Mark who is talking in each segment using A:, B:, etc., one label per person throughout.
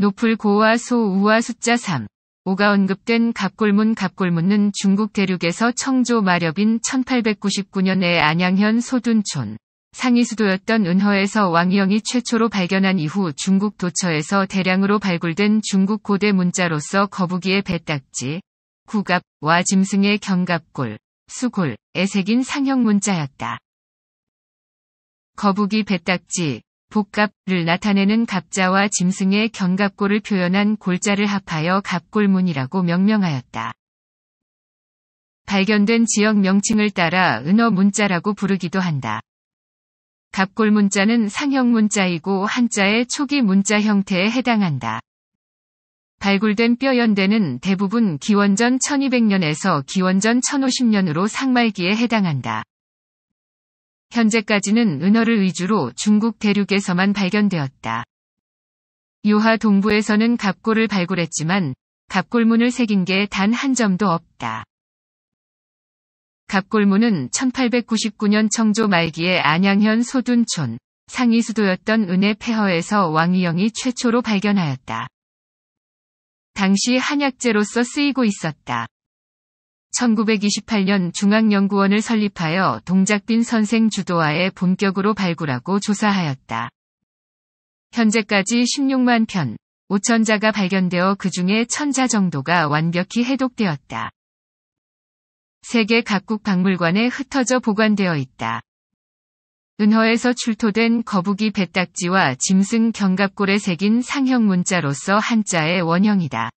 A: 노풀 고와 소 우와 숫자 3. 5가 언급된 갑골문 갑골문은 중국 대륙에서 청조 마렵인 1899년에 안양현 소둔촌 상위 수도였던 은허에서 왕영이 이 최초로 발견한 이후 중국 도처에서 대량으로 발굴된 중국 고대 문자로서 거북이의 배딱지, 구갑, 와 짐승의 견갑골, 수골에 색인 상형 문자였다. 거북이 배딱지, 복갑을 나타내는 갑자와 짐승의 견갑골을 표현한 골자를 합하여 갑골문이라고 명명하였다. 발견된 지역 명칭을 따라 은어 문자라고 부르기도 한다. 갑골 문자는 상형 문자이고 한자의 초기 문자 형태에 해당한다. 발굴된 뼈 연대는 대부분 기원전 1200년에서 기원전 1050년으로 상말기에 해당한다. 현재까지는 은어를 위주로 중국 대륙에서만 발견되었다. 요하 동부에서는 갑골을 발굴했지만 갑골문을 새긴 게 단 한 점도 없다. 갑골문은 1899년 청조 말기에 안양현 소둔촌 상위 수도였던 은혜 폐허에서 왕이영이 최초로 발견하였다. 당시 한약재로서 쓰이고 있었다. 1928년 중앙연구원을 설립하여 동작빈 선생 주도하에 본격으로 발굴하고 조사하였다. 현재까지 16만 편, 5천자가 발견되어 그 중에 천자 정도가 완벽히 해독되었다. 세계 각국 박물관에 흩어져 보관되어 있다. 은허에서 출토된 거북이 배딱지와 짐승 견갑골에 새긴 상형 문자로서 한자의 원형이다.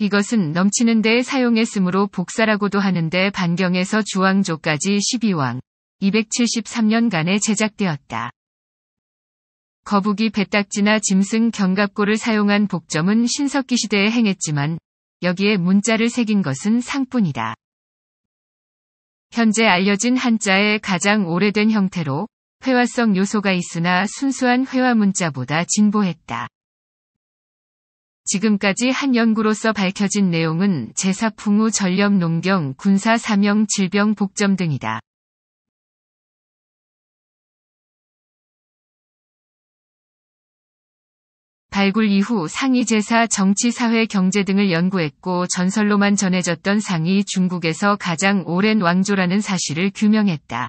A: 이것은 넘치는 데에 사용했으므로 복사라고도 하는데 반경에서 주왕조까지 12왕 273년간에 제작되었다. 거북이 배딱지나 짐승 견갑골을 사용한 복점은 신석기 시대에 행했지만 여기에 문자를 새긴 것은 상뿐이다. 현재 알려진 한자의 가장 오래된 형태로 회화성 요소가 있으나 순수한 회화 문자보다 진보했다. 지금까지 한 연구로서 밝혀진 내용은 제사풍후 전염 농경 군사 사명 질병 복점 등이다. 발굴 이후 상위 제사 정치 사회 경제 등을 연구했고 전설로만 전해졌던 상위 중국에서 가장 오랜 왕조라는 사실을 규명했다.